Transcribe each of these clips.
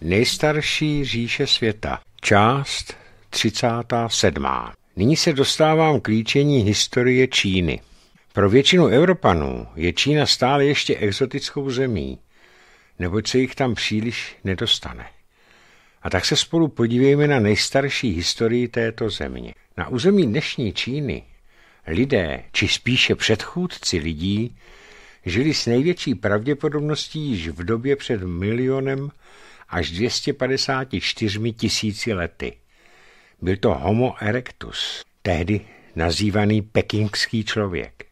Nejstarší říše světa. Část 37. Nyní se dostávám k líčení historie Číny. Pro většinu Evropanů je Čína stále ještě exotickou zemí, neboť se jich tam příliš nedostane. A tak se spolu podívejme na nejstarší historii této země. Na území dnešní Číny lidé, či spíše předchůdci lidí, žili s největší pravděpodobností již v době před milionem až 254 tisíci lety. Byl to Homo erectus, tehdy nazývaný pekingský člověk.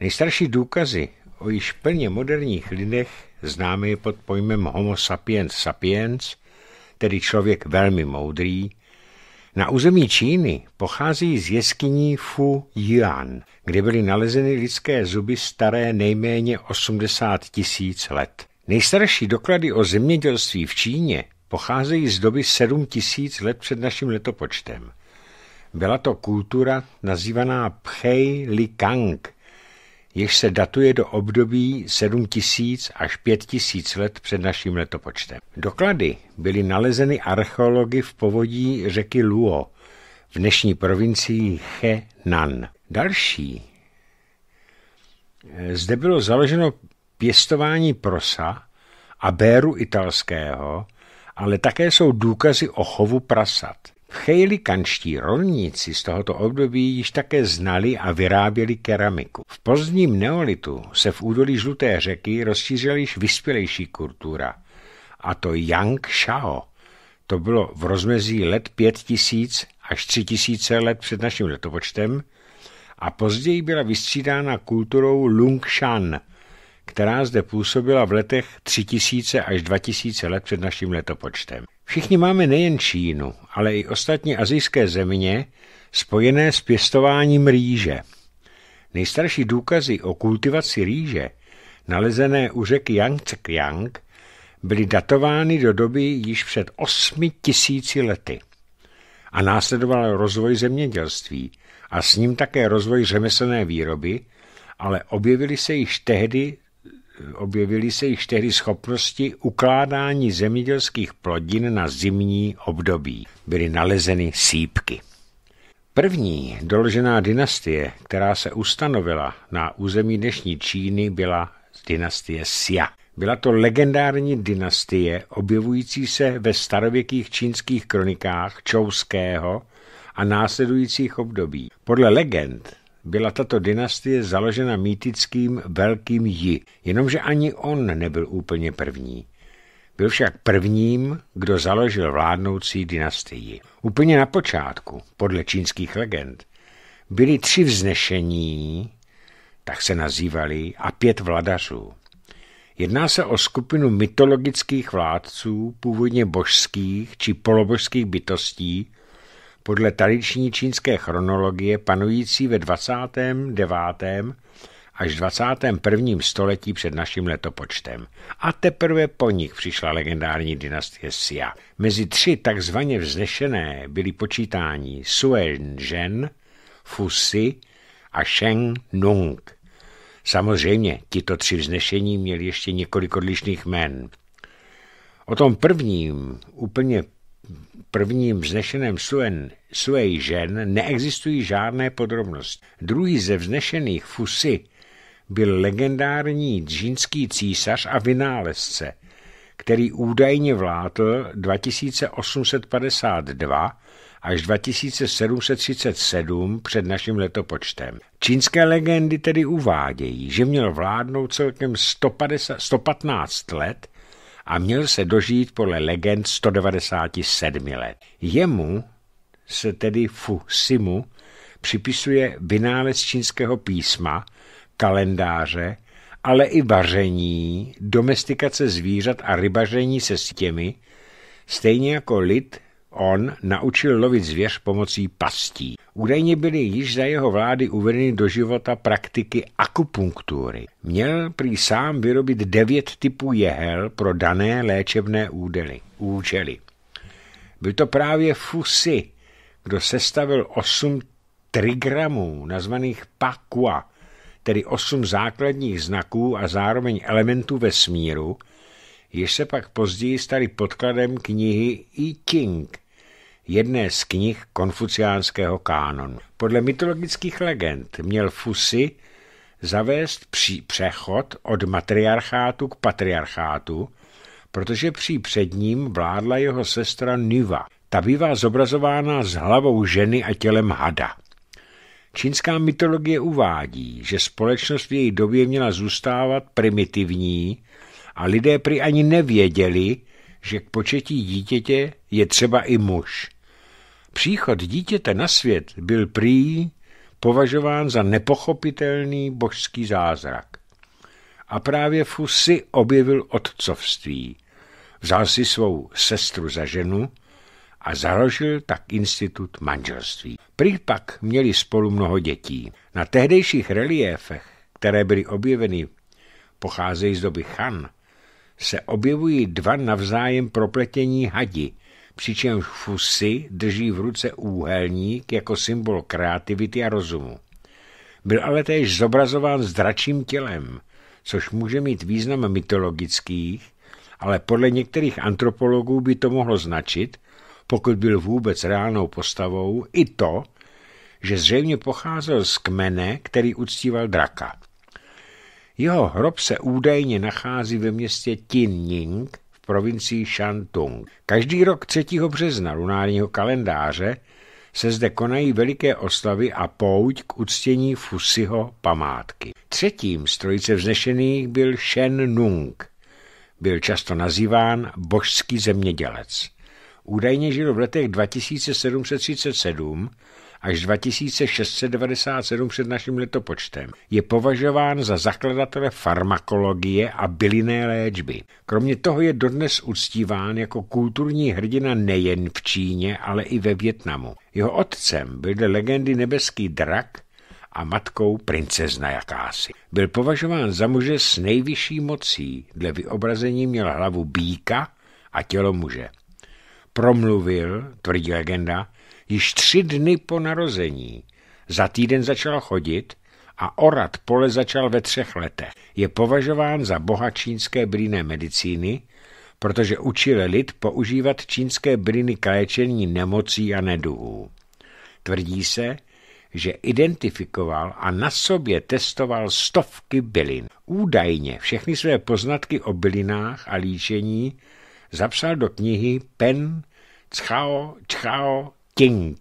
Nejstarší důkazy o již plně moderních lidech známe je pod pojmem Homo sapiens sapiens, tedy člověk velmi moudrý, na území Číny pochází z jeskyní Fu Yuan, kde byly nalezeny lidské zuby staré nejméně 80 tisíc let. Nejstarší doklady o zemědělství v Číně pocházejí z doby 7000 let před naším letopočtem. Byla to kultura nazývaná Pchei Li Kang, jež se datuje do období 7000 až 5000 let před naším letopočtem. Doklady byly nalezeny archeology v povodí řeky Luo v dnešní provincii Henan. Další. Zde bylo založeno pěstování prosa a béru italského, ale také jsou důkazy o chovu prasat. kanští rolníci z tohoto období již také znali a vyráběli keramiku. V pozdním neolitu se v údolí Žluté řeky rozšířila již vyspělejší kultura, a to Yang Shao. To bylo v rozmezí let 5000 až 3000 let před naším letopočtem a později byla vystřídána kulturou Lung Shan – která zde působila v letech 3000 až 2000 let před naším letopočtem. Všichni máme nejen Čínu, ale i ostatní azijské země spojené s pěstováním rýže. Nejstarší důkazy o kultivaci rýže, nalezené u řeky Yangtze-Yang, byly datovány do doby již před 8000 lety. A následoval rozvoj zemědělství a s ním také rozvoj řemeslné výroby, ale objevily se již tehdy objevily se již tehdy schopnosti ukládání zemědělských plodin na zimní období. Byly nalezeny sípky. První doložená dynastie, která se ustanovila na území dnešní Číny, byla dynastie Xia. Byla to legendární dynastie, objevující se ve starověkých čínských kronikách Čouského a následujících období. Podle legend byla tato dynastie založena mýtickým velkým Ji, jenomže ani on nebyl úplně první. Byl však prvním, kdo založil vládnoucí dynastii. Úplně na počátku, podle čínských legend, byli tři vznešení, tak se nazývali, a pět vladařů. Jedná se o skupinu mytologických vládců, původně božských či polobožských bytostí, podle tradiční čínské chronologie panující ve 29. až 21. století před naším letopočtem. A teprve po nich přišla legendární dynastie Xia. Mezi tři takzvaně vznešené byly počítáni Suen Zhen, Fusi a Sheng Nung. Samozřejmě, tito tři vznešení měli ještě několik odlišných jmen. O tom prvním, úplně prvním vznešeném suen, suej žen neexistují žádné podrobnosti. Druhý ze vznešených Fusi byl legendární džínský císař a vynálezce, který údajně vládl 2852 až 2737 před naším letopočtem. Čínské legendy tedy uvádějí, že měl vládnout celkem 150, 115 let a měl se dožít podle legend 197 let. Jemu se tedy Fu Simu připisuje vynález čínského písma, kalendáře, ale i vaření, domestikace zvířat a rybaření se s těmi stejně jako lid on naučil lovit zvěř pomocí pastí. Údajně byly již za jeho vlády uvedeny do života praktiky akupunktury. Měl prý sám vyrobit devět typů jehel pro dané léčebné údely, účely. Byl to právě Fusi, kdo sestavil osm trigramů, nazvaných pakua, tedy osm základních znaků a zároveň elementů vesmíru, jež se pak později stali podkladem knihy I Ching, jedné z knih konfuciánského kánonu. Podle mytologických legend měl Fusi zavést při přechod od matriarchátu k patriarchátu, protože při před ním vládla jeho sestra Niva. Ta bývá zobrazována s hlavou ženy a tělem hada. Čínská mytologie uvádí, že společnost v její době měla zůstávat primitivní a lidé prý ani nevěděli, že k početí dítěte je třeba i muž. Příchod dítěte na svět byl prý považován za nepochopitelný božský zázrak. A právě Fusy objevil otcovství. Vzal si svou sestru za ženu a založil tak institut manželství. Prý pak měli spolu mnoho dětí. Na tehdejších reliéfech, které byly objeveny, pocházejí z doby Chan, se objevují dva navzájem propletení hadi – přičemž Fusy drží v ruce úhelník jako symbol kreativity a rozumu. Byl ale též zobrazován s dračím tělem, což může mít význam mytologických, ale podle některých antropologů by to mohlo značit, pokud byl vůbec reálnou postavou, i to, že zřejmě pocházel z kmene, který uctíval draka. Jeho hrob se údajně nachází ve městě Tinning provincii Shantung. Každý rok 3. března lunárního kalendáře se zde konají veliké oslavy a pouť k uctění Fusiho památky. Třetím z trojice vznešených byl Shen Nung. Byl často nazýván božský zemědělec. Údajně žil v letech 2737 až 2697 před naším letopočtem. Je považován za zakladatele farmakologie a bylinné léčby. Kromě toho je dodnes uctíván jako kulturní hrdina nejen v Číně, ale i ve Větnamu. Jeho otcem byl legendy nebeský drak, a matkou princezna jakási. Byl považován za muže s nejvyšší mocí, dle vyobrazení měl hlavu býka a tělo muže. Promluvil, tvrdí legenda, již tři dny po narození. Za týden začal chodit a orat pole začal ve třech letech. Je považován za boha čínské brýné medicíny, protože učil lid používat čínské brýny k léčení nemocí a neduhů. Tvrdí se, že identifikoval a na sobě testoval stovky bylin. Údajně všechny své poznatky o bylinách a líčení zapsal do knihy Pen Chao Chao King,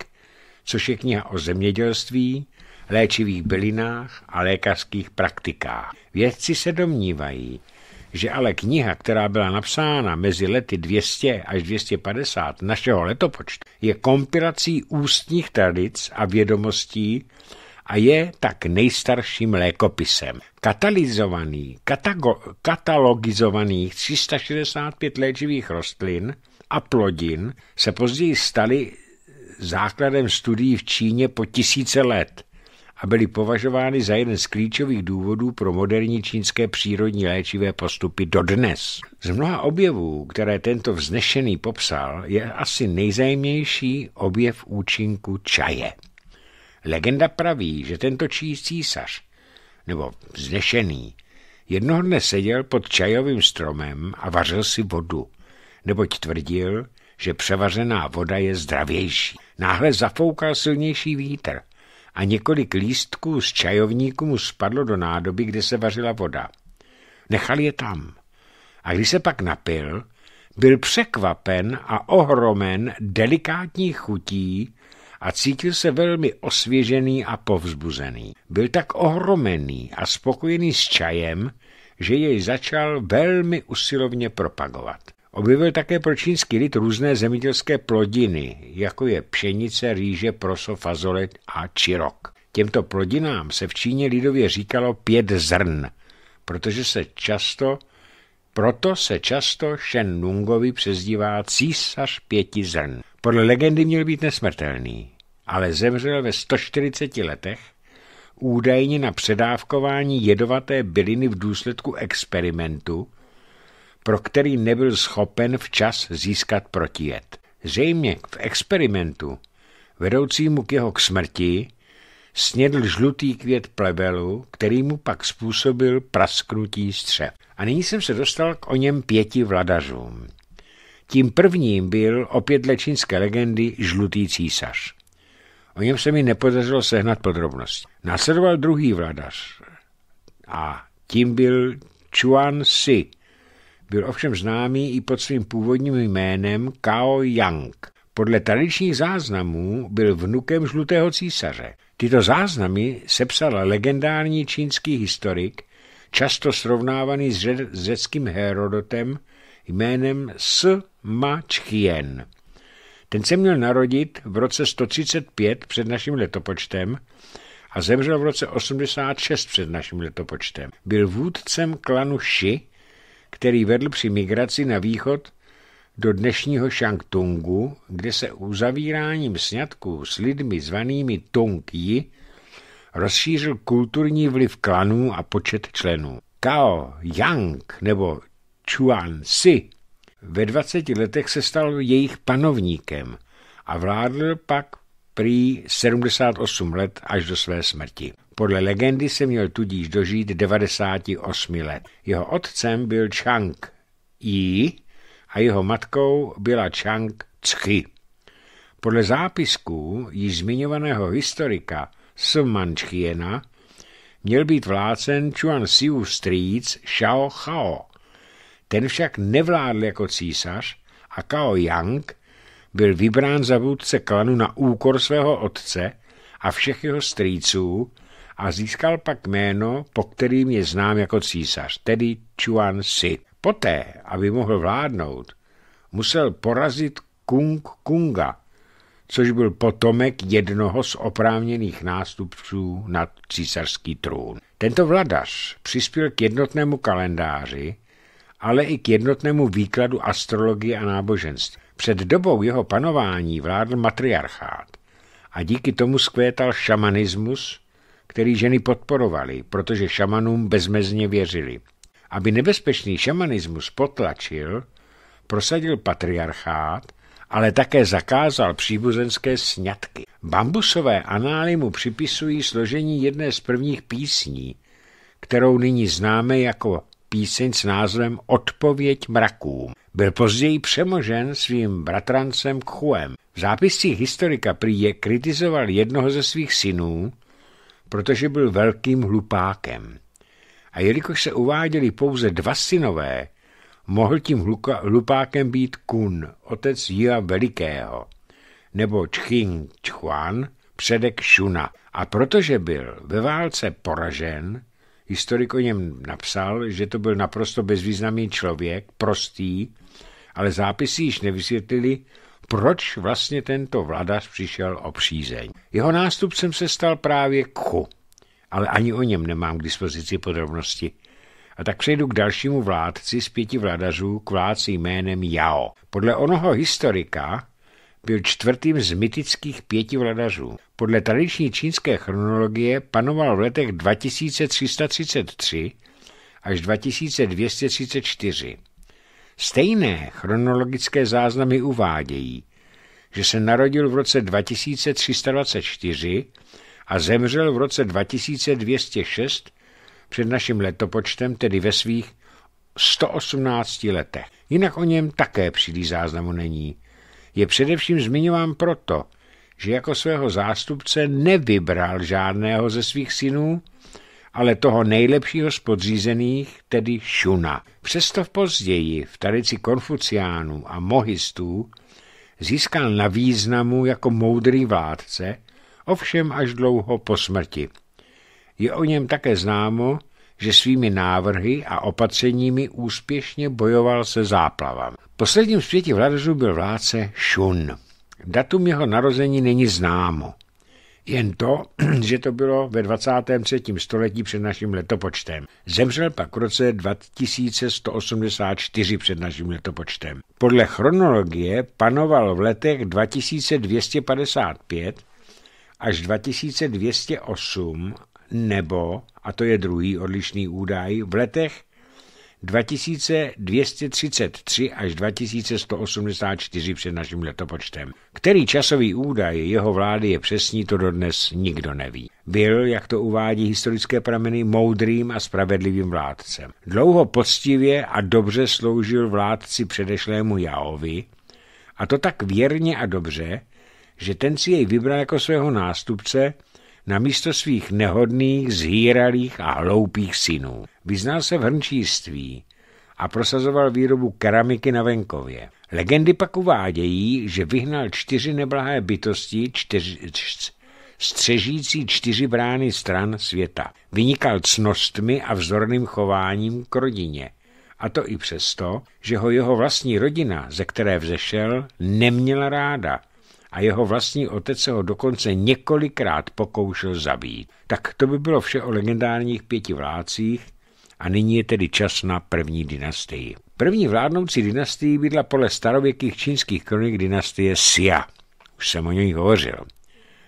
což je kniha o zemědělství, léčivých bylinách a lékařských praktikách. Vědci se domnívají, že ale kniha, která byla napsána mezi lety 200 až 250 našeho letopočtu, je kompilací ústních tradic a vědomostí a je tak nejstarším lékopisem. Katalizovaný, katago, katalogizovaných 365 léčivých rostlin a plodin se později staly základem studií v Číně po tisíce let a byly považovány za jeden z klíčových důvodů pro moderní čínské přírodní léčivé postupy dodnes. Z mnoha objevů, které tento vznešený popsal, je asi nejzajímější objev účinku čaje. Legenda praví, že tento čí císař, nebo vznešený, jednoho dne seděl pod čajovým stromem a vařil si vodu, neboť tvrdil, že převařená voda je zdravější. Náhle zafoukal silnější vítr a několik lístků z čajovníku mu spadlo do nádoby, kde se vařila voda. Nechal je tam. A když se pak napil, byl překvapen a ohromen delikátní chutí a cítil se velmi osvěžený a povzbuzený. Byl tak ohromený a spokojený s čajem, že jej začal velmi usilovně propagovat. Objevil také pro čínský lid různé zemědělské plodiny, jako je pšenice, rýže, proso, fazolet a čirok. Těmto plodinám se v Číně lidově říkalo pět zrn, protože se často, proto se často Shen Nungovi přezdívá císař pěti zrn. Podle legendy měl být nesmrtelný, ale zemřel ve 140 letech údajně na předávkování jedovaté byliny v důsledku experimentu, pro který nebyl schopen včas získat protijet. Zřejmě v experimentu, vedoucímu k jeho k smrti, snědl žlutý květ plebelu, který mu pak způsobil prasknutí střep. A nyní jsem se dostal k o něm pěti vladařům. Tím prvním byl opět dle čínské legendy žlutý císař. O něm se mi nepodařilo sehnat podrobnosti. Následoval druhý vladař a tím byl Chuan Si, byl ovšem známý i pod svým původním jménem Cao Yang. Podle tradičních záznamů byl vnukem žlutého císaře. Tyto záznamy sepsal legendární čínský historik, často srovnávaný s, s řeckým Herodotem jménem S. Ma Chien. Ten se měl narodit v roce 135 před naším letopočtem a zemřel v roce 86 před naším letopočtem. Byl vůdcem klanu Shi který vedl při migraci na východ do dnešního Shangtungu, kde se uzavíráním sňatků s lidmi zvanými Tongji rozšířil kulturní vliv klanů a počet členů. Kao Yang nebo Chuan Si ve 20 letech se stal jejich panovníkem a vládl pak prý 78 let až do své smrti. Podle legendy se měl tudíž dožít 98 let. Jeho otcem byl Chang Yi a jeho matkou byla Chang Chy. Podle zápisků již zmiňovaného historika Sman Chiena měl být vlácen Chuan Siu strýc Shao Chao. Ten však nevládl jako císař a Kao Yang byl vybrán za vůdce klanu na úkor svého otce a všech jeho strýců, a získal pak jméno, po kterým je znám jako císař, tedy Chuan Si. Poté, aby mohl vládnout, musel porazit Kung Kunga, což byl potomek jednoho z oprávněných nástupců na císařský trůn. Tento vladař přispěl k jednotnému kalendáři, ale i k jednotnému výkladu astrologie a náboženství. Před dobou jeho panování vládl matriarchát a díky tomu skvétal šamanismus, který ženy podporovali, protože šamanům bezmezně věřili. Aby nebezpečný šamanismus potlačil, prosadil patriarchát, ale také zakázal příbuzenské sňatky. Bambusové anály mu připisují složení jedné z prvních písní, kterou nyní známe jako píseň s názvem Odpověď mrakům. Byl později přemožen svým bratrancem Kchuem. V zápiscích historika prý je kritizoval jednoho ze svých synů, protože byl velkým hlupákem. A jelikož se uváděli pouze dva synové, mohl tím hlupákem být Kun, otec Jia Velikého, nebo Ching Chuan, předek Šuna. A protože byl ve válce poražen, historik o něm napsal, že to byl naprosto bezvýznamný člověk, prostý, ale zápisy již nevysvětlili, proč vlastně tento vladař přišel o přízeň. Jeho nástupcem se stal právě Ku, ale ani o něm nemám k dispozici podrobnosti. A tak přejdu k dalšímu vládci z pěti vladařů, k vládci jménem Yao. Podle onoho historika byl čtvrtým z mytických pěti vladařů. Podle tradiční čínské chronologie panoval v letech 2333 až 2234. Stejné chronologické záznamy uvádějí, že se narodil v roce 2324 a zemřel v roce 2206 před naším letopočtem, tedy ve svých 118 letech. Jinak o něm také příliš záznamu není. Je především zmiňován proto, že jako svého zástupce nevybral žádného ze svých synů, ale toho nejlepšího z podřízených, tedy Šuna. Přesto v později v tradici konfuciánů a mohistů získal na významu jako moudrý vládce, ovšem až dlouho po smrti. Je o něm také známo, že svými návrhy a opatřeními úspěšně bojoval se záplavami. Posledním světě vladařů byl vládce Šun. Datum jeho narození není známo. Jen to, že to bylo ve 23. století před naším letopočtem. Zemřel pak v roce 2184 před naším letopočtem. Podle chronologie panoval v letech 2255 až 2208 nebo, a to je druhý odlišný údaj, v letech 2233 až 2184 před naším letopočtem. Který časový údaj jeho vlády je přesný, to dodnes nikdo neví. Byl, jak to uvádí historické prameny, moudrým a spravedlivým vládcem. Dlouho poctivě a dobře sloužil vládci předešlému Jaovi, a to tak věrně a dobře, že ten si jej vybral jako svého nástupce – na místo svých nehodných, zhýralých a hloupých synů. Vyznal se v hrnčíství a prosazoval výrobu keramiky na venkově. Legendy pak uvádějí, že vyhnal čtyři neblahé bytosti, čtyři, střežící čtyři brány stran světa. Vynikal cnostmi a vzorným chováním k rodině. A to i přesto, že ho jeho vlastní rodina, ze které vzešel, neměla ráda – a jeho vlastní otec se ho dokonce několikrát pokoušel zabít. Tak to by bylo vše o legendárních pěti vládcích a nyní je tedy čas na první dynastii. První vládnoucí dynastii bydla podle starověkých čínských kronik dynastie Xia. Už jsem o něj hovořil.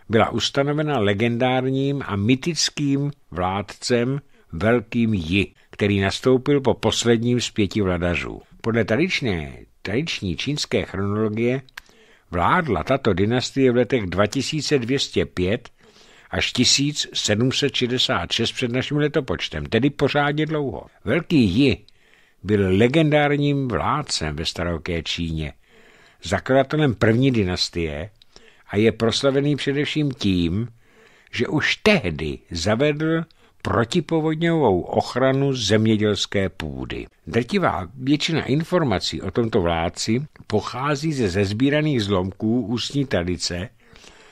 Byla ustanovena legendárním a mytickým vládcem Velkým Ji, který nastoupil po posledním z pěti vladařů. Podle tradičné, tradiční čínské chronologie Vládla tato dynastie v letech 2205 až 1766 před naším letopočtem, tedy pořádně dlouho. Velký Ji byl legendárním vládcem ve staroké Číně, zakladatelem první dynastie a je proslavený především tím, že už tehdy zavedl protipovodňovou ochranu zemědělské půdy. Drtivá většina informací o tomto vládci pochází ze zezbíraných zlomků ústní tradice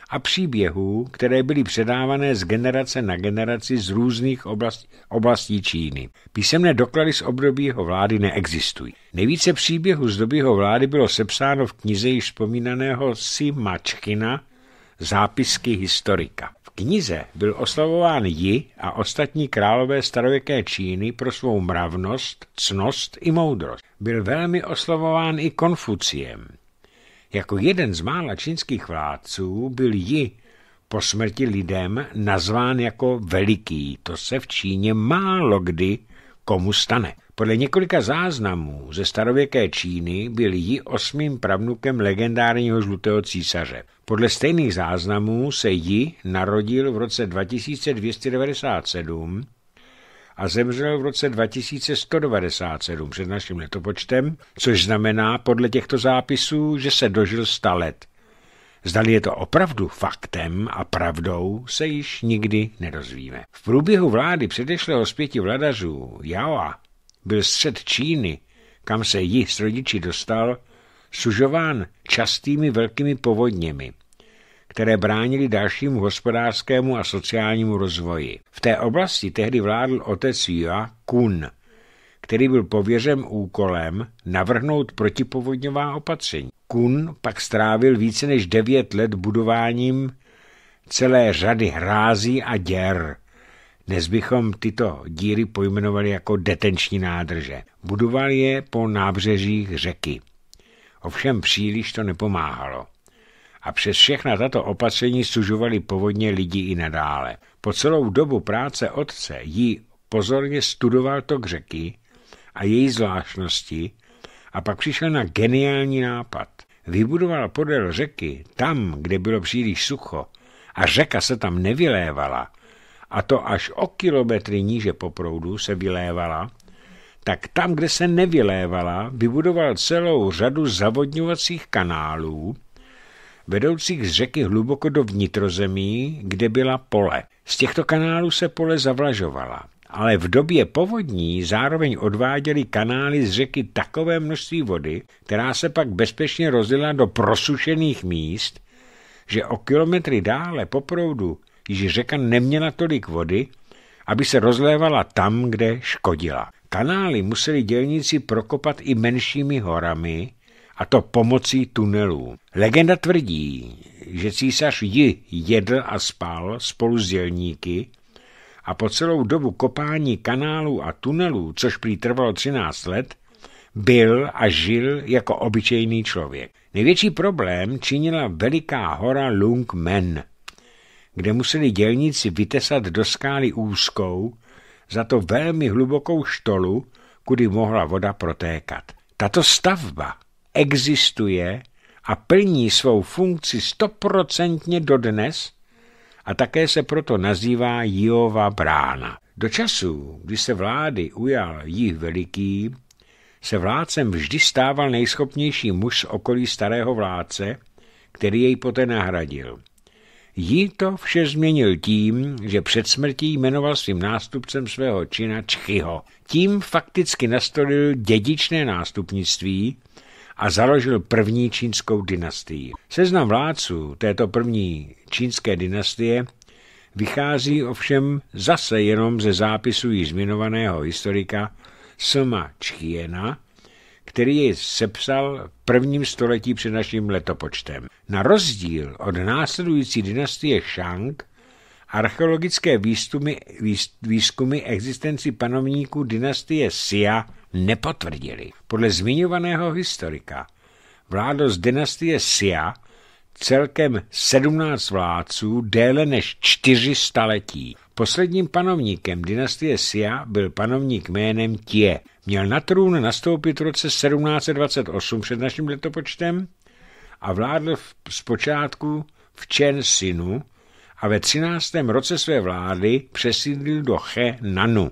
a příběhů, které byly předávané z generace na generaci z různých oblastí, oblastí Číny. Písemné doklady z období jeho vlády neexistují. Nejvíce příběhů z doby jeho vlády bylo sepsáno v knize již vzpomínaného Si Mačkina Zápisky historika knize byl oslavován Ji a ostatní králové starověké Číny pro svou mravnost, cnost i moudrost. Byl velmi oslavován i Konfuciem. Jako jeden z mála čínských vládců byl Ji po smrti lidem nazván jako veliký. To se v Číně málo kdy komu stane. Podle několika záznamů ze starověké Číny byl ji osmým pravnukem legendárního žlutého císaře. Podle stejných záznamů se ji narodil v roce 2297 a zemřel v roce 2197 před naším letopočtem, což znamená podle těchto zápisů, že se dožil 100 let. Zdali je to opravdu faktem a pravdou, se již nikdy nedozvíme. V průběhu vlády předešlého zpěti vladařů Jaoa byl střed Číny, kam se jich s rodiči dostal, sužován častými velkými povodněmi, které bránili dalšímu hospodářskému a sociálnímu rozvoji. V té oblasti tehdy vládl otec Jua Kun, který byl pověřen úkolem navrhnout protipovodňová opatření. Kun pak strávil více než devět let budováním celé řady hrází a děr, dnes bychom tyto díry pojmenovali jako detenční nádrže. Budovali je po nábřežích řeky. Ovšem příliš to nepomáhalo. A přes všechna tato opatření sužovali povodně lidi i nadále. Po celou dobu práce otce jí pozorně studoval tok řeky a její zvláštnosti a pak přišel na geniální nápad. Vybudoval podél řeky, tam, kde bylo příliš sucho a řeka se tam nevylévala, a to až o kilometry níže po proudu se vylévala, tak tam, kde se nevylévala, vybudoval celou řadu zavodňovacích kanálů, vedoucích z řeky hluboko do vnitrozemí, kde byla pole. Z těchto kanálů se pole zavlažovala, ale v době povodní zároveň odváděly kanály z řeky takové množství vody, která se pak bezpečně rozlila do prosušených míst, že o kilometry dále po proudu již řeka neměla tolik vody, aby se rozlévala tam, kde škodila. Kanály museli dělníci prokopat i menšími horami, a to pomocí tunelů. Legenda tvrdí, že císař ji jedl a spal spolu s dělníky a po celou dobu kopání kanálů a tunelů, což prý trvalo 13 let, byl a žil jako obyčejný člověk. Největší problém činila veliká hora Lung Men – kde museli dělníci vytesat do skály úzkou, za to velmi hlubokou štolu, kudy mohla voda protékat. Tato stavba existuje a plní svou funkci stoprocentně dodnes a také se proto nazývá Jihova brána. Do času, kdy se vlády ujal jich veliký, se vládcem vždy stával nejschopnější muž z okolí starého vládce, který jej poté nahradil. Jí to vše změnil tím, že před smrtí jmenoval svým nástupcem svého čina Čchyho. Tím fakticky nastolil dědičné nástupnictví a založil první čínskou dynastii. Seznam vládců této první čínské dynastie vychází ovšem zase jenom ze zápisu již zmiňovaného historika Sma Čchiena, který jej sepsal v prvním století před naším letopočtem. Na rozdíl od následující dynastie Shang, archeologické výstumy, výzkumy existenci panovníků dynastie Sia nepotvrdili. Podle zmiňovaného historika vládlo z dynastie Sia celkem 17 vládců déle než 4 staletí. Posledním panovníkem dynastie Sia byl panovník jménem Tě. Měl na trůn nastoupit v roce 1728 před naším letopočtem a vládl zpočátku v Čen Sinu a ve 13. roce své vlády přesídlil do He Nanu.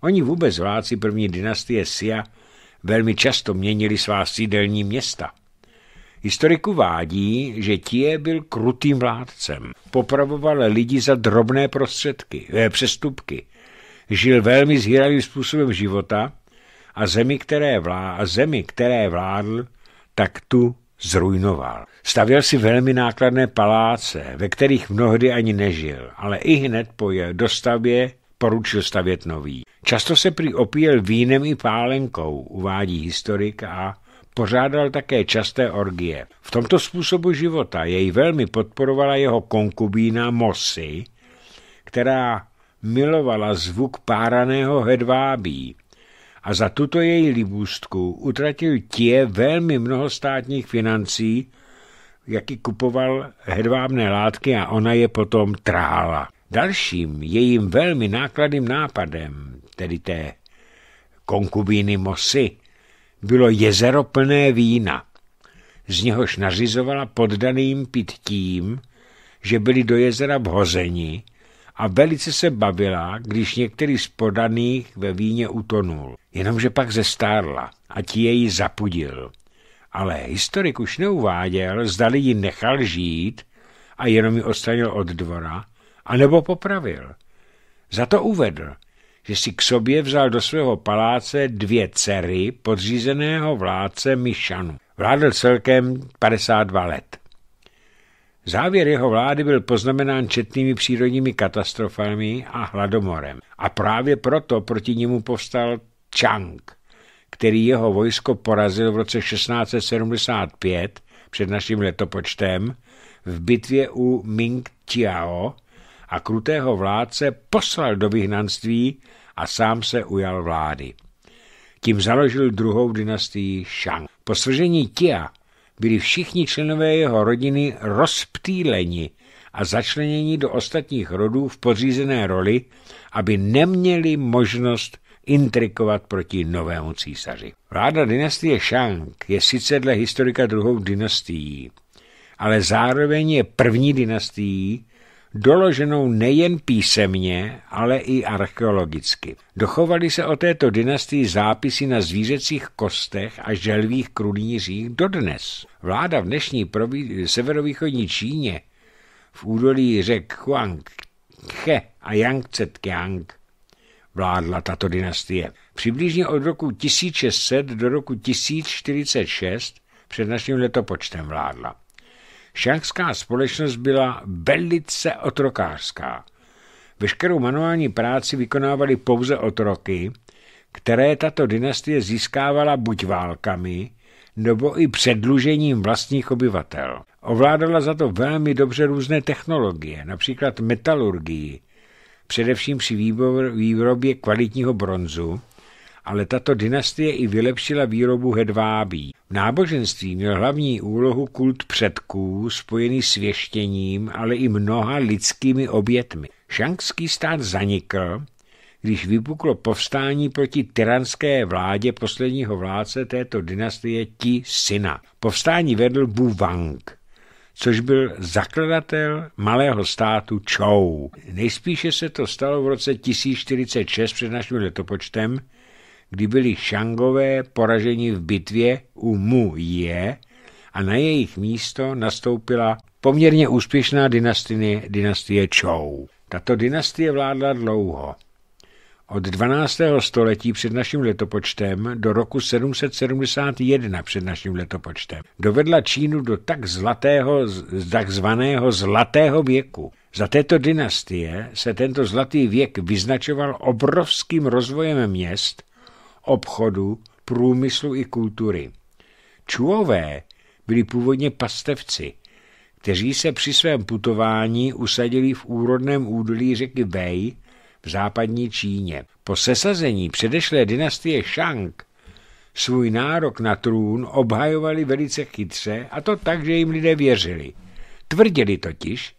Oni vůbec vládci první dynastie Sia velmi často měnili svá sídelní města – Historiku vádí, že Tie byl krutým vládcem. Popravoval lidi za drobné prostředky, eh, přestupky. Žil velmi zhýravým způsobem života a zemi, které, vládl, a zemi, které vládl, tak tu zrujnoval. Stavěl si velmi nákladné paláce, ve kterých mnohdy ani nežil, ale i hned po je dostavbě poručil stavět nový. Často se prý opíjel vínem i pálenkou, uvádí historik a pořádal také časté orgie. V tomto způsobu života jej velmi podporovala jeho konkubína Mosy, která milovala zvuk páraného hedvábí a za tuto její libůstku utratil tě velmi mnoho státních financí, jaký kupoval hedvábné látky a ona je potom trála. Dalším jejím velmi nákladným nápadem, tedy té konkubíny Mosy, bylo jezero plné vína. Z něhož nařizovala poddaným pit tím, že byli do jezera vhozeni a velice se bavila, když některý z podaných ve víně utonul. Jenomže pak zestárla a ti jej zapudil. Ale historik už neuváděl, zdali ji nechal žít a jenom ji odstranil od dvora, anebo popravil. Za to uvedl, že si k sobě vzal do svého paláce dvě dcery podřízeného vládce Mišanu. Vládl celkem 52 let. Závěr jeho vlády byl poznamenán četnými přírodními katastrofami a hladomorem. A právě proto proti němu povstal Chang, který jeho vojsko porazil v roce 1675 před naším letopočtem v bitvě u Ming Tiao a krutého vládce poslal do vyhnanství a sám se ujal vlády. Tím založil druhou dynastii Shang. Po svržení Tia byli všichni členové jeho rodiny rozptýleni a začleněni do ostatních rodů v podřízené roli, aby neměli možnost intrikovat proti novému císaři. Vláda dynastie Shang je sice dle historika druhou dynastií, ale zároveň je první dynastií, doloženou nejen písemně, ale i archeologicky. Dochovaly se o této dynastii zápisy na zvířecích kostech a želvých krunířích dodnes. Vláda v dnešní severovýchodní Číně v údolí řek Huang He a Yangtze Kiang vládla tato dynastie. Přibližně od roku 1600 do roku 1046 před naším letopočtem vládla. Šanská společnost byla velice otrokářská. Veškerou manuální práci vykonávali pouze otroky, které tato dynastie získávala buď válkami, nebo i předlužením vlastních obyvatel. Ovládala za to velmi dobře různé technologie, například metalurgii, především při výrobě kvalitního bronzu, ale tato dynastie i vylepšila výrobu hedvábí. V náboženství měl hlavní úlohu kult předků spojený s věštěním, ale i mnoha lidskými obětmi. Šankský stát zanikl, když vypuklo povstání proti tyranské vládě posledního vládce této dynastie Ti Sina. Povstání vedl Bu Wang, což byl zakladatel malého státu Chou. Nejspíše se to stalo v roce 1046 před naším letopočtem, kdy byli Šangové poraženi v bitvě u Mu Je a na jejich místo nastoupila poměrně úspěšná dynastie, dynastie Chou. Tato dynastie vládla dlouho. Od 12. století před naším letopočtem do roku 771 před naším letopočtem dovedla Čínu do tak zlatého, takzvaného zlatého věku. Za této dynastie se tento zlatý věk vyznačoval obrovským rozvojem měst obchodu, průmyslu i kultury. Čuové byli původně pastevci, kteří se při svém putování usadili v úrodném údolí řeky Wei v západní Číně. Po sesazení předešlé dynastie Shang svůj nárok na trůn obhajovali velice chytře a to tak, že jim lidé věřili. Tvrdili totiž,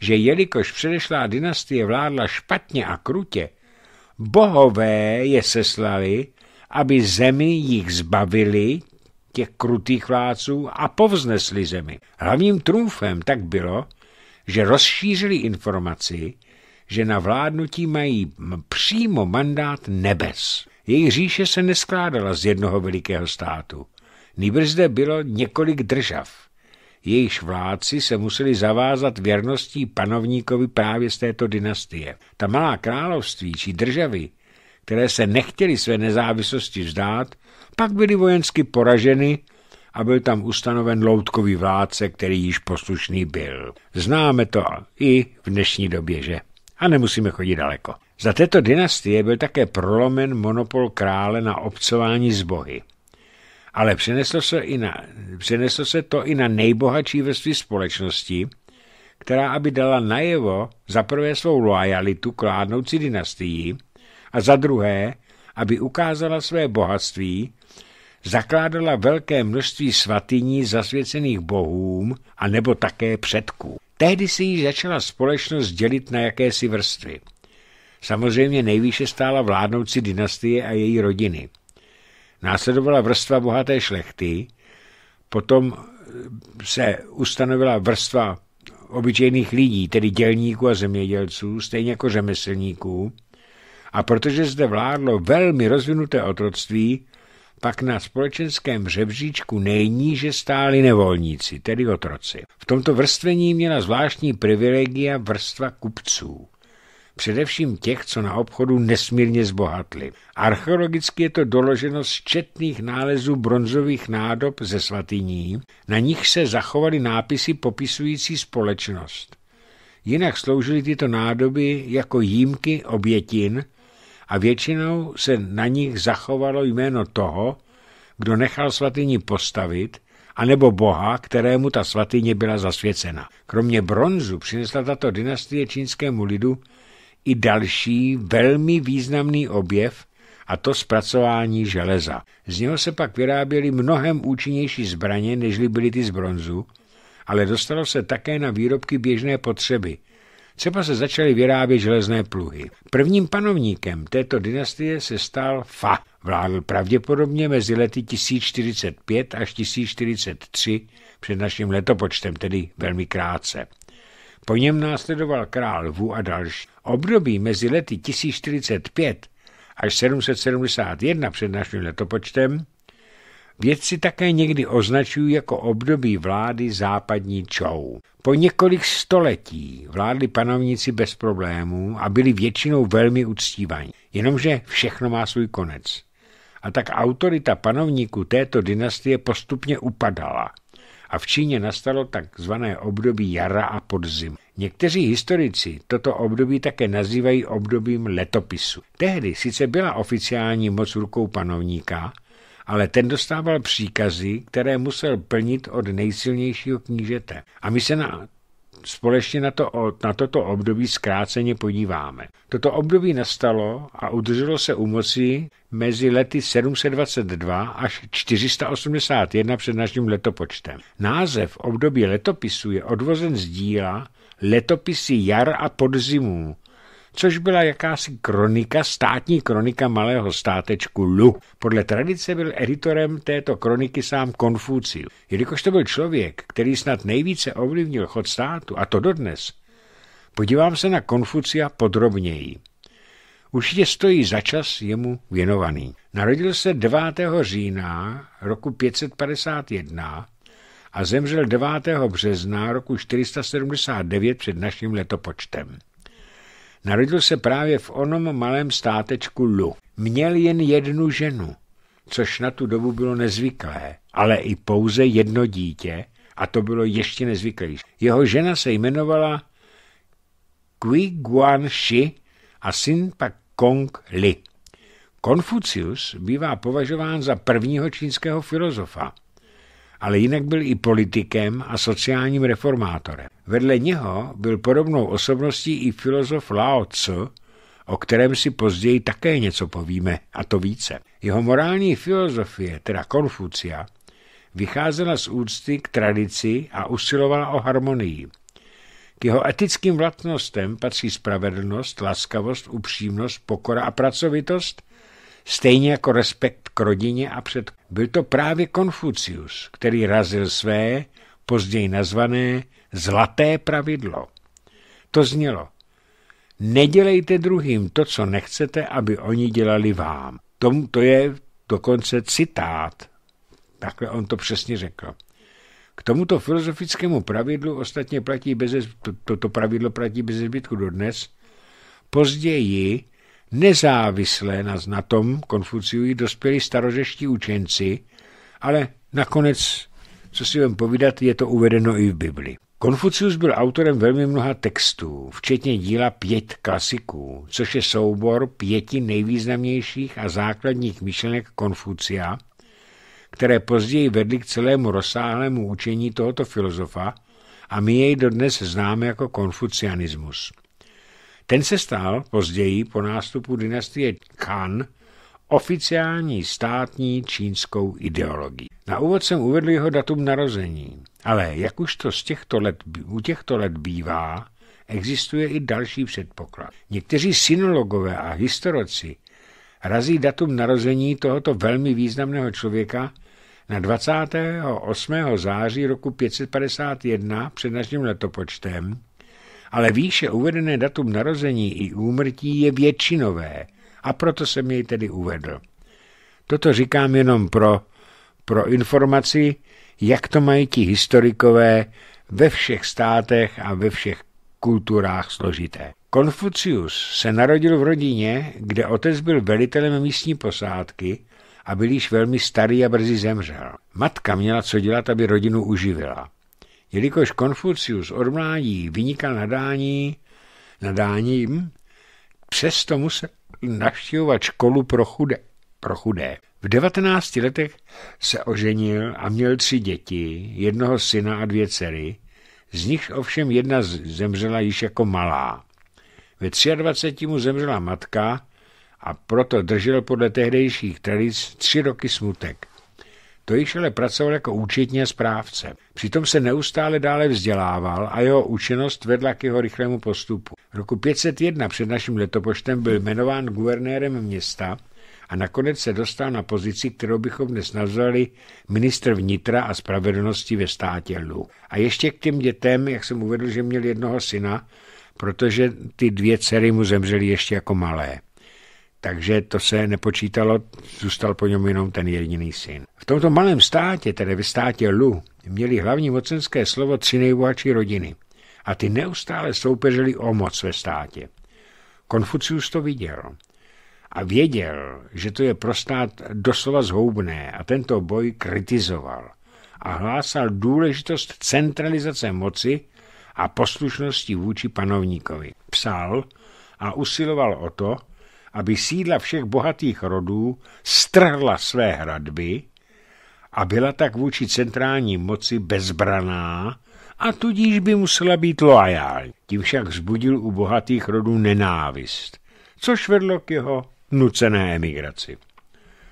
že jelikož předešlá dynastie vládla špatně a krutě, bohové je seslali aby zemi jich zbavili těch krutých vládců a povznesli zemi. Hlavním trůfem tak bylo, že rozšířili informaci, že na vládnutí mají přímo mandát nebes. Jejich říše se neskládala z jednoho velikého státu. Nýbrž zde bylo několik držav. Jejich vládci se museli zavázat věrností panovníkovi právě z této dynastie. Ta malá království či državy které se nechtěly své nezávislosti vzdát, pak byly vojensky poraženy a byl tam ustanoven loutkový vládce, který již poslušný byl. Známe to i v dnešní době, že? A nemusíme chodit daleko. Za této dynastie byl také prolomen monopol krále na obcování z bohy. Ale přeneslo se, i na, přeneslo se to i na nejbohatší vrstvy společnosti, která aby dala najevo za prvé svou loajalitu kládnoucí ládnoucí dynastii a za druhé, aby ukázala své bohatství, zakládala velké množství svatyní zasvěcených bohům a nebo také předků. Tehdy si ji začala společnost dělit na jakési vrstvy. Samozřejmě nejvýše stála vládnoucí dynastie a její rodiny. Následovala vrstva bohaté šlechty, potom eh, se ustanovila vrstva obyčejných lidí, tedy dělníků a zemědělců, stejně jako řemeslníků, a protože zde vládlo velmi rozvinuté otroctví, pak na společenském řebříčku nejníže stáli nevolníci, tedy otroci. V tomto vrstvení měla zvláštní privilegia vrstva kupců. Především těch, co na obchodu nesmírně zbohatli. Archeologicky je to doloženo z četných nálezů bronzových nádob ze svatyní, na nich se zachovaly nápisy popisující společnost. Jinak sloužily tyto nádoby jako jímky obětin, a většinou se na nich zachovalo jméno toho, kdo nechal svatyni postavit, anebo boha, kterému ta svatyně byla zasvěcena. Kromě bronzu přinesla tato dynastie čínskému lidu i další velmi významný objev, a to zpracování železa. Z něho se pak vyráběly mnohem účinnější zbraně, nežli byly ty z bronzu, ale dostalo se také na výrobky běžné potřeby, Třeba se začaly vyrábět železné pluhy. Prvním panovníkem této dynastie se stal Fa. Vládl pravděpodobně mezi lety 1045 až 1043 před naším letopočtem, tedy velmi krátce. Po něm následoval král Vu a další. Období mezi lety 1045 až 771 před naším letopočtem Vědci také někdy označují jako období vlády západní Čou. Po několik století vládli panovníci bez problémů a byli většinou velmi uctívaní. Jenomže všechno má svůj konec. A tak autorita panovníků této dynastie postupně upadala a v Číně nastalo takzvané období jara a podzim. Někteří historici toto období také nazývají obdobím letopisu. Tehdy sice byla oficiální moc rukou panovníka, ale ten dostával příkazy, které musel plnit od nejsilnějšího knížete. A my se na společně na, to, na toto období zkráceně podíváme. Toto období nastalo a udrželo se u moci mezi lety 722 až 481 před naším letopočtem. Název období letopisu je odvozen z díla Letopisy jar a podzimů což byla jakási kronika, státní kronika malého státečku Lu. Podle tradice byl editorem této kroniky sám Konfucius. Jelikož to byl člověk, který snad nejvíce ovlivnil chod státu, a to dodnes, podívám se na Konfucia podrobněji. Určitě stojí za čas jemu věnovaný. Narodil se 9. října roku 551 a zemřel 9. března roku 479 před naším letopočtem. Narodil se právě v onom malém státečku Lu. Měl jen jednu ženu, což na tu dobu bylo nezvyklé, ale i pouze jedno dítě, a to bylo ještě nezvyklejší. Jeho žena se jmenovala Kui Guan Shi a syn pak Kong Li. Konfucius bývá považován za prvního čínského filozofa ale jinak byl i politikem a sociálním reformátorem. Vedle něho byl podobnou osobností i filozof Lao Tzu, o kterém si později také něco povíme, a to více. Jeho morální filozofie, teda Konfucia, vycházela z úcty k tradici a usilovala o harmonii. K jeho etickým vlastnostem patří spravedlnost, laskavost, upřímnost, pokora a pracovitost, stejně jako respekt k rodině a před byl to právě Konfucius, který razil své, později nazvané, zlaté pravidlo. To znělo, nedělejte druhým to, co nechcete, aby oni dělali vám. Tomu to je dokonce citát. Takhle on to přesně řekl. K tomuto filozofickému pravidlu ostatně platí bez, to, toto pravidlo platí bez zbytku dodnes. Později nezávislé na znatom konfuciují dospělí starožeští učenci, ale nakonec, co si vám povídat, je to uvedeno i v Bibli. Konfucius byl autorem velmi mnoha textů, včetně díla pět klasiků, což je soubor pěti nejvýznamnějších a základních myšlenek Konfucia, které později vedly k celému rozsáhlému učení tohoto filozofa a my jej dodnes známe jako konfucianismus. Ten se stal později po nástupu dynastie Khan oficiální státní čínskou ideologií. Na úvod jsem uvedl jeho datum narození, ale jak už to z těchto let, u těchto let bývá, existuje i další předpoklad. Někteří synologové a historici razí datum narození tohoto velmi významného člověka na 28. září roku 551 před naším letopočtem ale výše uvedené datum narození i úmrtí je většinové a proto jsem jej tedy uvedl. Toto říkám jenom pro, pro informaci, jak to mají ti historikové ve všech státech a ve všech kulturách složité. Konfucius se narodil v rodině, kde otec byl velitelem místní posádky a byl již velmi starý a brzy zemřel. Matka měla co dělat, aby rodinu uživila. Jelikož Konfucius od mládí vynikal nadání, nadáním, přesto musel navštěvovat školu pro chudé. Pro chudé. V 19 letech se oženil a měl tři děti, jednoho syna a dvě dcery, z nich ovšem jedna zemřela již jako malá. Ve 23 mu zemřela matka a proto držel podle tehdejších tradic tři roky smutek. To již ale pracoval jako účetní správce. Přitom se neustále dále vzdělával a jeho účinnost vedla k jeho rychlému postupu. Roku 501 před naším letopočtem byl jmenován guvernérem města a nakonec se dostal na pozici, kterou bychom dnes nazvali ministr vnitra a spravedlnosti ve státě Lu. A ještě k těm dětem, jak jsem uvedl, že měl jednoho syna, protože ty dvě dcery mu zemřely ještě jako malé. Takže to se nepočítalo, zůstal po něm jenom ten jediný syn tomto malém státě, tedy ve státě Lu, měli hlavní mocenské slovo tři nejbohatší rodiny a ty neustále soupeřili o moc ve státě. Konfucius to viděl a věděl, že to je pro stát doslova zhoubné a tento boj kritizoval a hlásal důležitost centralizace moci a poslušnosti vůči panovníkovi. Psal a usiloval o to, aby sídla všech bohatých rodů strhla své hradby a byla tak vůči centrální moci bezbraná a tudíž by musela být loajální. Tím však vzbudil u bohatých rodů nenávist, což vedlo k jeho nucené emigraci.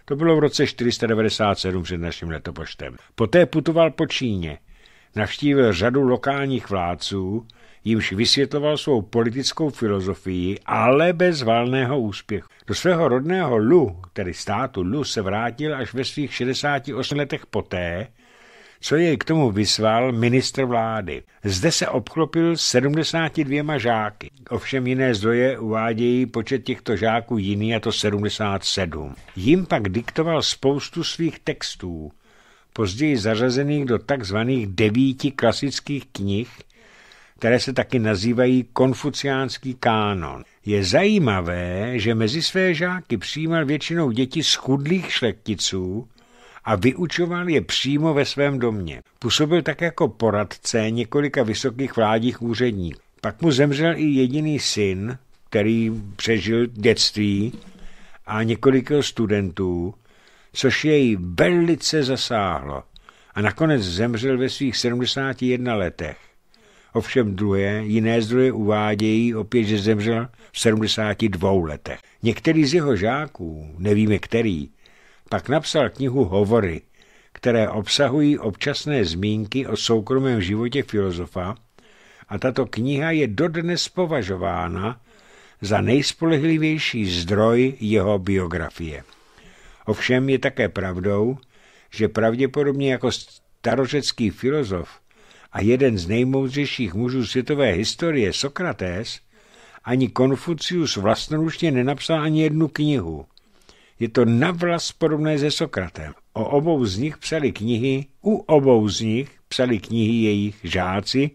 To bylo v roce 497 před naším letopočtem. Poté putoval po Číně, navštívil řadu lokálních vládců jimž vysvětloval svou politickou filozofii, ale bez valného úspěchu. Do svého rodného Lu, tedy státu Lu, se vrátil až ve svých 68 letech poté, co jej k tomu vysval ministr vlády. Zde se obklopil 72 žáky. Ovšem jiné zdroje uvádějí počet těchto žáků jiný, a to 77. Jim pak diktoval spoustu svých textů, později zařazených do takzvaných devíti klasických knih, které se taky nazývají konfuciánský kánon. Je zajímavé, že mezi své žáky přijímal většinou děti z chudlých šlechticů a vyučoval je přímo ve svém domě. Působil tak jako poradce několika vysokých vládních úředníků. Pak mu zemřel i jediný syn, který přežil dětství a několik studentů, což jej velice zasáhlo a nakonec zemřel ve svých 71 letech. Ovšem druhé, jiné zdroje uvádějí opět, že zemřel v 72 letech. Některý z jeho žáků, nevíme který, pak napsal knihu Hovory, které obsahují občasné zmínky o soukromém životě filozofa a tato kniha je dodnes považována za nejspolehlivější zdroj jeho biografie. Ovšem je také pravdou, že pravděpodobně jako starořecký filozof a jeden z nejmoudřejších mužů světové historie, Sokrates, ani Konfucius vlastnoručně nenapsal ani jednu knihu. Je to navlas podobné se Sokratem. O obou z nich psali knihy, u obou z nich psali knihy jejich žáci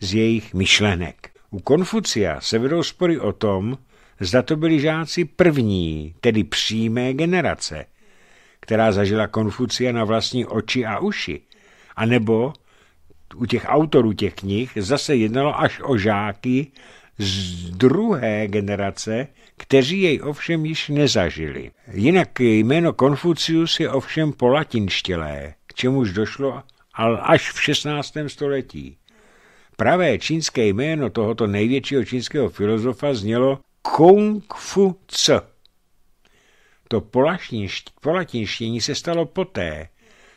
z jejich myšlenek. U Konfucia se vedou spory o tom, zda to byli žáci první, tedy přímé generace, která zažila Konfucia na vlastní oči a uši, anebo u těch autorů těch knih zase jednalo až o žáky z druhé generace, kteří jej ovšem již nezažili. Jinak jméno Konfucius je ovšem polatinštělé, k čemuž došlo až v 16. století. Pravé čínské jméno tohoto největšího čínského filozofa znělo Kung Fu C. To polatinštění se stalo poté,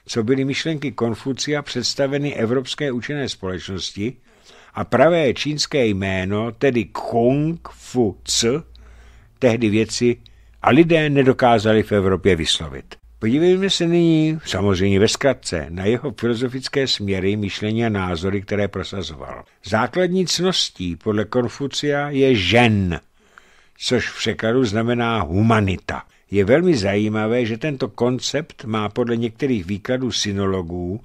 co byly myšlenky Konfucia představeny evropské učené společnosti a pravé čínské jméno, tedy Kung Fu C, tehdy věci a lidé nedokázali v Evropě vyslovit. Podívejme se nyní, samozřejmě ve zkratce, na jeho filozofické směry, myšlení a názory, které prosazoval. Základní cností podle Konfucia je žen, což v překladu znamená humanita je velmi zajímavé, že tento koncept má podle některých výkladů synologů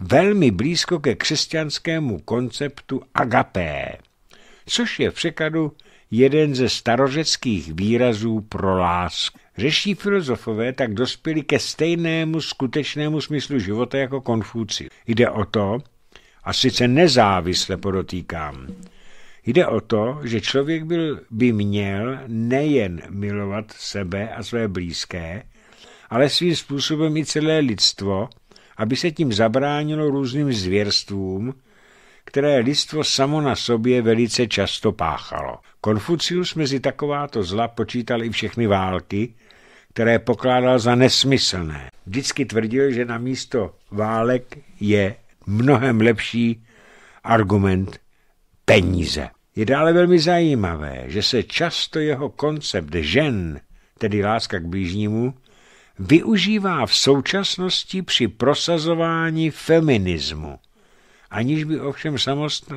velmi blízko ke křesťanskému konceptu agapé, což je v překladu jeden ze starořeckých výrazů pro lásku. Řeší filozofové tak dospěli ke stejnému skutečnému smyslu života jako Konfuci. Jde o to, a sice nezávisle podotýkám, Jde o to, že člověk byl, by měl nejen milovat sebe a své blízké, ale svým způsobem i celé lidstvo, aby se tím zabránilo různým zvěrstvům, které lidstvo samo na sobě velice často páchalo. Konfucius mezi takováto zla počítal i všechny války, které pokládal za nesmyslné. Vždycky tvrdil, že na místo válek je mnohem lepší argument peníze. Je dále velmi zajímavé, že se často jeho koncept žen, tedy láska k blížnímu, využívá v současnosti při prosazování feminismu, aniž by ovšem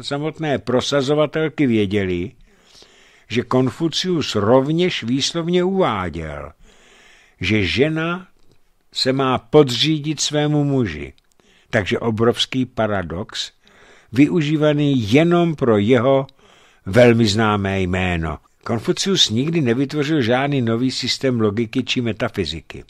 samotné prosazovatelky věděli, že Konfucius rovněž výslovně uváděl, že žena se má podřídit svému muži. Takže obrovský paradox, využívaný jenom pro jeho velmi známé jméno. Konfucius nikdy nevytvořil žádný nový systém logiky či metafyziky.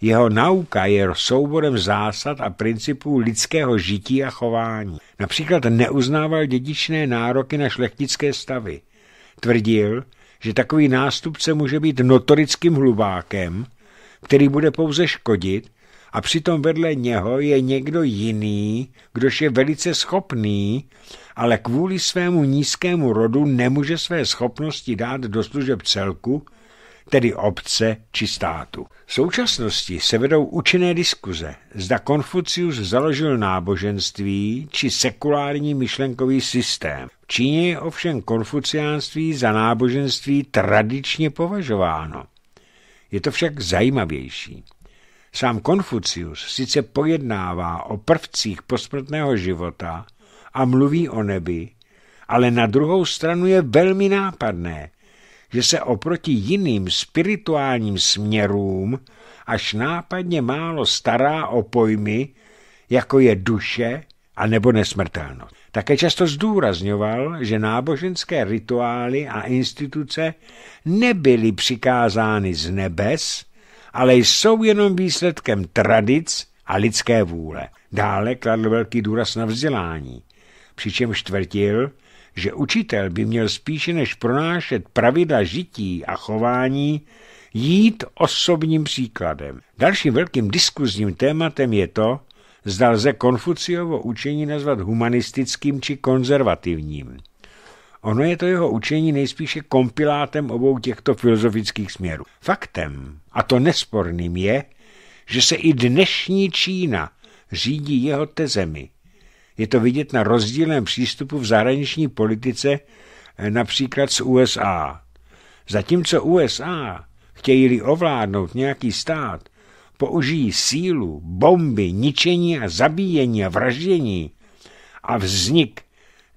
Jeho nauka je souborem zásad a principů lidského žití a chování. Například neuznával dědičné nároky na šlechtické stavy. Tvrdil, že takový nástupce může být notorickým hlubákem, který bude pouze škodit a přitom vedle něho je někdo jiný, kdož je velice schopný, ale kvůli svému nízkému rodu nemůže své schopnosti dát do služeb celku, tedy obce či státu. V současnosti se vedou učené diskuze, zda Konfucius založil náboženství či sekulární myšlenkový systém. V Číně je ovšem konfuciánství za náboženství tradičně považováno. Je to však zajímavější. Sám Konfucius sice pojednává o prvcích posmrtného života a mluví o nebi, ale na druhou stranu je velmi nápadné, že se oproti jiným spirituálním směrům až nápadně málo stará o pojmy, jako je duše a nebo nesmrtelnost. Také často zdůrazňoval, že náboženské rituály a instituce nebyly přikázány z nebes, ale jsou jenom výsledkem tradic a lidské vůle. Dále kladl velký důraz na vzdělání, přičemž tvrdil, že učitel by měl spíše než pronášet pravidla žití a chování jít osobním příkladem. Dalším velkým diskuzním tématem je to, zda lze Konfuciovo učení nazvat humanistickým či konzervativním. Ono je to jeho učení nejspíše kompilátem obou těchto filozofických směrů. Faktem, a to nesporným je, že se i dnešní Čína řídí jeho tezemi. Je to vidět na rozdílném přístupu v zahraniční politice eh, například z USA. Zatímco USA chtějí-li ovládnout nějaký stát, použijí sílu, bomby, ničení a zabíjení a vraždění a vznik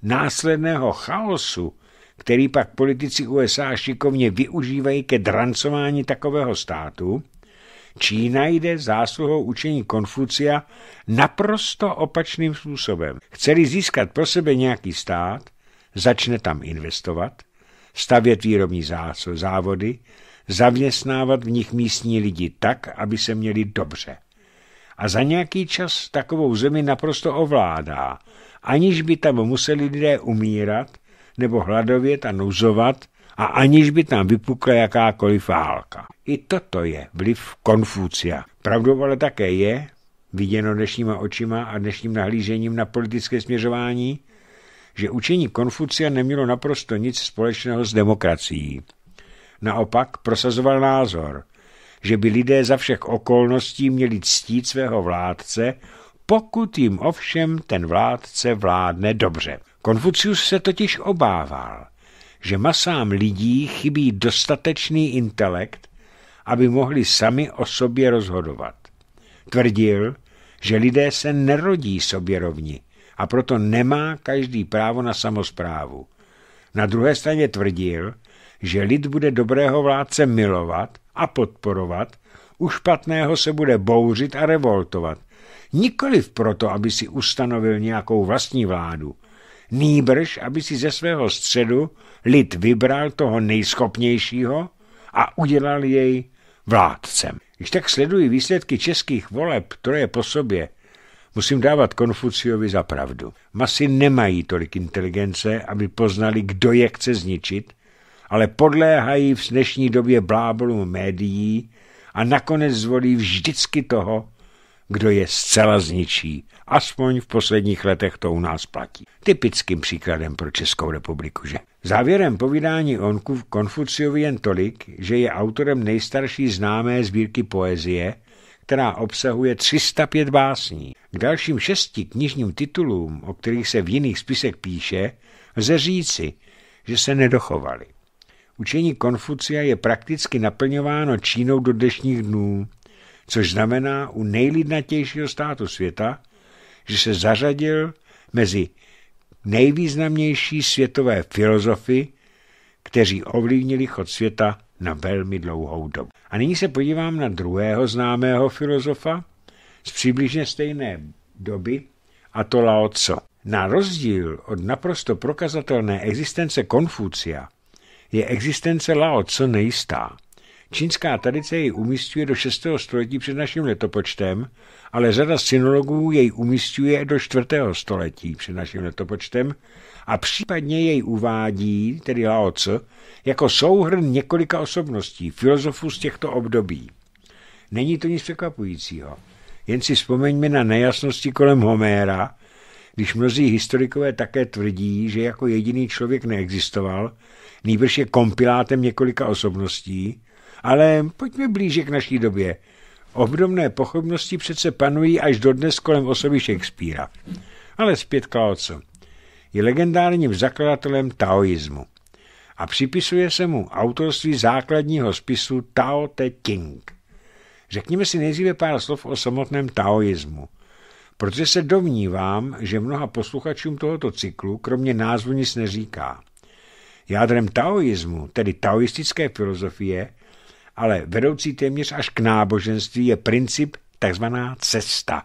následného chaosu, který pak politici USA šikovně využívají ke drancování takového státu, Čína jde zásluhou učení Konfucia naprosto opačným způsobem. Chceli získat pro sebe nějaký stát, začne tam investovat, stavět výrobní závody, zaměstnávat v nich místní lidi tak, aby se měli dobře. A za nějaký čas takovou zemi naprosto ovládá, aniž by tam museli lidé umírat nebo hladovět a nuzovat a aniž by tam vypukla jakákoliv válka. I toto je vliv Konfucia. Pravdou ale také je, viděno dnešníma očima a dnešním nahlížením na politické směřování, že učení Konfucia nemělo naprosto nic společného s demokracií. Naopak prosazoval názor, že by lidé za všech okolností měli ctít svého vládce pokud jim ovšem ten vládce vládne dobře. Konfucius se totiž obával, že masám lidí chybí dostatečný intelekt, aby mohli sami o sobě rozhodovat. Tvrdil, že lidé se nerodí sobě rovni a proto nemá každý právo na samozprávu. Na druhé straně tvrdil, že lid bude dobrého vládce milovat a podporovat, u špatného se bude bouřit a revoltovat – Nikoliv proto, aby si ustanovil nějakou vlastní vládu, nýbrž, aby si ze svého středu lid vybral toho nejschopnějšího a udělal jej vládcem. Když tak sleduji výsledky českých voleb je po sobě, musím dávat Konfuciovi za pravdu. Masy nemají tolik inteligence, aby poznali, kdo je chce zničit, ale podléhají v dnešní době blábolům médií a nakonec zvolí vždycky toho, kdo je zcela zničí. Aspoň v posledních letech to u nás platí. Typickým příkladem pro Českou republiku, že? Závěrem povídání v Konfuciovi jen tolik, že je autorem nejstarší známé sbírky poezie, která obsahuje 305 básní. K dalším šesti knižním titulům, o kterých se v jiných spisech píše, lze říci, že se nedochovaly. Učení Konfucia je prakticky naplňováno Čínou do dnešních dnů což znamená u nejlidnatějšího státu světa, že se zařadil mezi nejvýznamnější světové filozofy, kteří ovlivnili chod světa na velmi dlouhou dobu. A nyní se podívám na druhého známého filozofa z přibližně stejné doby, a to Lao Tso. Na rozdíl od naprosto prokazatelné existence Konfucia je existence Lao Tso nejistá. Čínská tradice jej umístuje do 6. století před naším letopočtem, ale řada synologů jej umístuje do 4. století před naším letopočtem a případně jej uvádí, tedy Lao Tzu, jako souhrn několika osobností, filozofů z těchto období. Není to nic překvapujícího. Jen si vzpomeňme na nejasnosti kolem Homéra, když mnozí historikové také tvrdí, že jako jediný člověk neexistoval, nýbrž je kompilátem několika osobností, ale pojďme blíže k naší době. Obdobné pochopnosti přece panují až dodnes kolem osoby Shakespearea. Ale zpět k Laocu. Je legendárním zakladatelem taoismu a připisuje se mu autorství základního spisu Tao Te Ching. Řekněme si nejdříve pár slov o samotném taoismu, protože se domnívám, že mnoha posluchačům tohoto cyklu kromě názvu nic neříká. Jádrem taoismu, tedy taoistické filozofie, ale vedoucí téměř až k náboženství je princip tzv. cesta.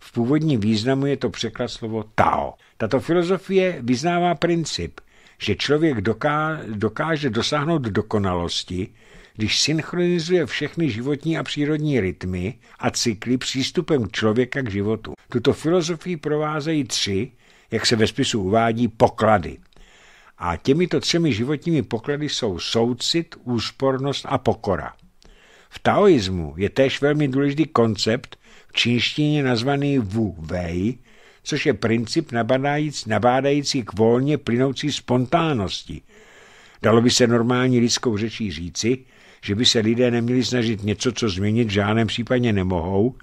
V původním významu je to překlad slovo Tao. Tato filozofie vyznává princip, že člověk doká, dokáže dosáhnout dokonalosti, když synchronizuje všechny životní a přírodní rytmy a cykly přístupem člověka k životu. Tuto filozofii provázejí tři, jak se ve spisu uvádí, poklady. A těmito třemi životními poklady jsou soucit, úspornost a pokora. V taoismu je též velmi důležitý koncept v čínštině nazvaný Wu Wei, což je princip nabádající, nabádající k volně plynoucí spontánnosti. Dalo by se normální lidskou řečí říci, že by se lidé neměli snažit něco, co změnit v žádném případě nemohou,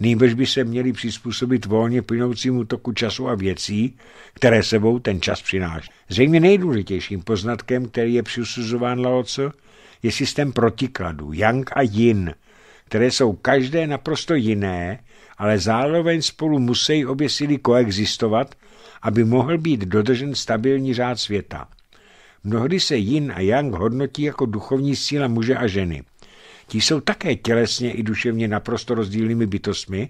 nýbrž by se měli přizpůsobit volně plynoucímu toku času a věcí, které sebou ten čas přináší. Zřejmě nejdůležitějším poznatkem, který je přisuzován Laoce, je systém protikladů Yang a Yin, které jsou každé naprosto jiné, ale zároveň spolu musí obě síly koexistovat, aby mohl být dodržen stabilní řád světa. Mnohdy se Yin a Yang hodnotí jako duchovní síla muže a ženy – Ti jsou také tělesně i duševně naprosto rozdílnými bytostmi,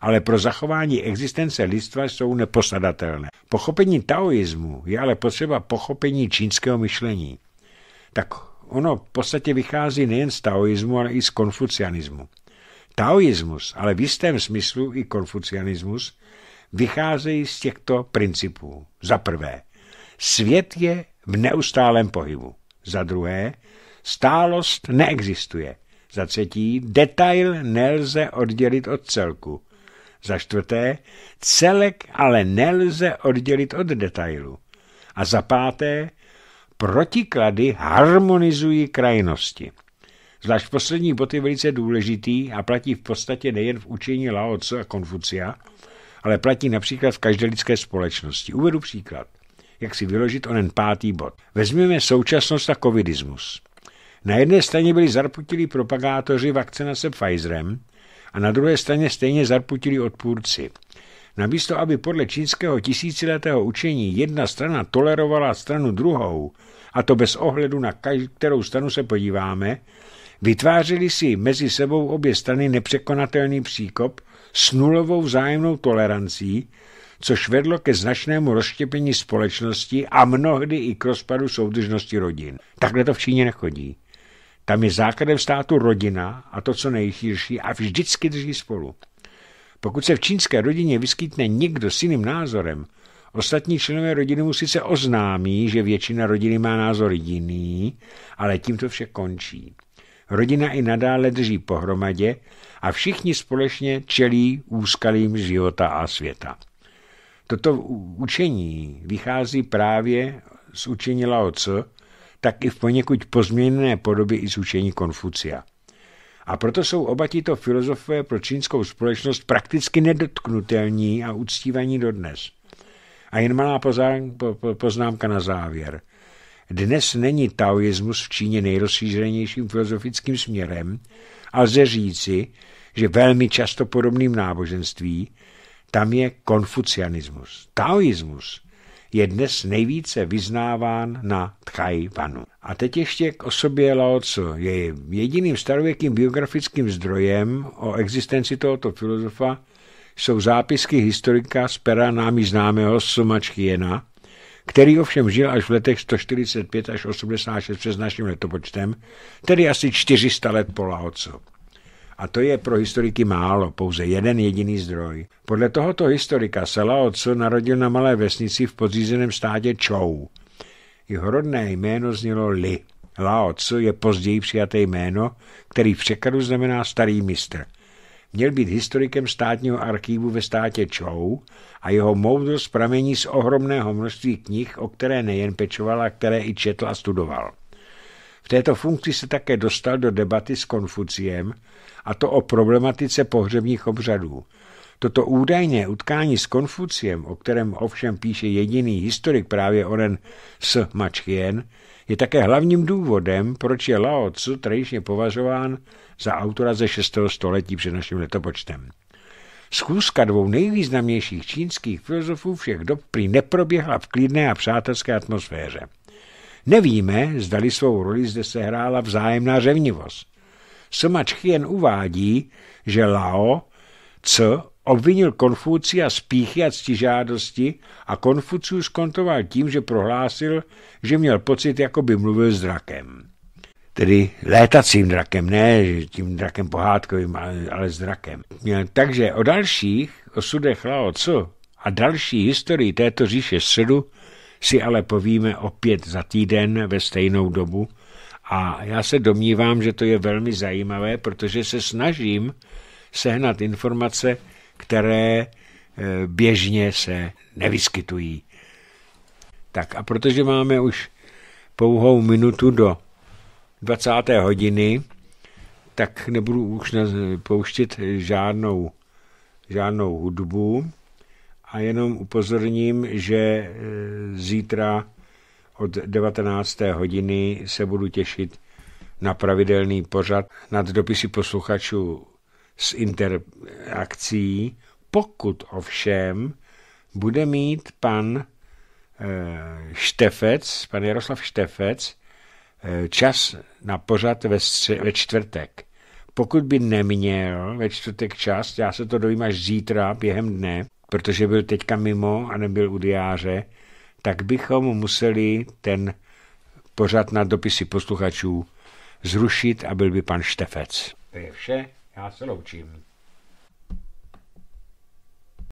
ale pro zachování existence lidstva jsou neposadatelné. Pochopení taoismu je ale potřeba pochopení čínského myšlení. Tak ono v podstatě vychází nejen z taoismu, ale i z konfucianismu. Taoismus, ale v jistém smyslu i konfucianismus, vycházejí z těchto principů. Za prvé, svět je v neustálém pohybu. Za druhé, stálost neexistuje. Za třetí, detail nelze oddělit od celku. Za čtvrté, celek ale nelze oddělit od detailu. A za páté, protiklady harmonizují krajnosti. Zvlášť poslední bod je velice důležitý a platí v podstatě nejen v učení Lao Tzu a Konfucia, ale platí například v každé lidské společnosti. Uvedu příklad, jak si vyložit onen pátý bod. Vezměme současnost a covidismus. Na jedné straně byli zarputili propagátoři vakcinace Pfizerem a na druhé straně stejně zarputili odpůrci. Namísto, aby podle čínského tisíciletého učení jedna strana tolerovala stranu druhou, a to bez ohledu na kterou stranu se podíváme, vytvářeli si mezi sebou obě strany nepřekonatelný příkop s nulovou vzájemnou tolerancí, což vedlo ke značnému rozštěpení společnosti a mnohdy i k rozpadu soudržnosti rodin. Takhle to v Číně nechodí. Tam je základem státu rodina a to, co nejširší, a vždycky drží spolu. Pokud se v čínské rodině vyskytne někdo s jiným názorem, ostatní členové rodiny mu sice oznámí, že většina rodiny má názor jiný, ale tím to vše končí. Rodina i nadále drží pohromadě a všichni společně čelí úskalým života a světa. Toto učení vychází právě z učení Lao Tzu, tak i v poněkud pozměněné podobě i z učení Konfucia. A proto jsou oba tito filozofové pro čínskou společnost prakticky nedotknutelní a uctívaní dodnes. A jen malá poznámka na závěr. Dnes není taoismus v Číně nejrozšířenějším filozofickým směrem a lze říci, že velmi často podobným náboženství tam je konfucianismus. Taoismus je dnes nejvíce vyznáván na Tchajvanu. A teď ještě k osobě Lao Tzu. Je jediným starověkým biografickým zdrojem o existenci tohoto filozofa jsou zápisky historika z pera námi známého Suma Čchiena, který ovšem žil až v letech 145 až 86 přes naším letopočtem, tedy asi 400 let po Lao Tzu. A to je pro historiky málo, pouze jeden jediný zdroj. Podle tohoto historika se Lao Tzu narodil na malé vesnici v podřízeném státě Chou. Jeho rodné jméno znělo Li. Lao Tzu je později přijaté jméno, který v překladu znamená starý mistr. Měl být historikem státního archívu ve státě Chou a jeho moudrost pramení z ohromného množství knih, o které nejen pečoval, a které i četl a studoval této funkci se také dostal do debaty s Konfuciem, a to o problematice pohřebních obřadů. Toto údajné utkání s Konfuciem, o kterém ovšem píše jediný historik právě Oren S. Mačchien, je také hlavním důvodem, proč je Lao Tzu tradičně považován za autora ze 6. století před naším letopočtem. Schůzka dvou nejvýznamnějších čínských filozofů všech dob prý neproběhla v klidné a přátelské atmosféře. Nevíme, zdali svou roli zde sehrála vzájemná řevnivost. Smačky jen uvádí, že Lao C obvinil Konfucia z píchy a ctižádosti a Konfucius skontoval tím, že prohlásil, že měl pocit, jako by mluvil s drakem. Tedy létacím drakem, ne tím drakem pohádkovým, ale, ale s drakem. E, takže o dalších osudech Lao C. a další historii této říše středu si ale povíme opět za týden ve stejnou dobu. A já se domnívám, že to je velmi zajímavé, protože se snažím sehnat informace, které eh, běžně se nevyskytují. Tak a protože máme už pouhou minutu do 20. hodiny, tak nebudu už pouštět žádnou, žádnou hudbu a jenom upozorním, že e, zítra od 19. hodiny se budu těšit na pravidelný pořad nad dopisy posluchačů s interakcí, pokud ovšem bude mít pan e, Štefec, pan Jaroslav Štefec, e, čas na pořad ve, stře- ve čtvrtek. Pokud by neměl ve čtvrtek čas, já se to dovím až zítra během dne, protože byl teďka mimo a nebyl u diáře, tak bychom museli ten pořad na dopisy posluchačů zrušit a byl by pan Štefec. To je vše, já se loučím.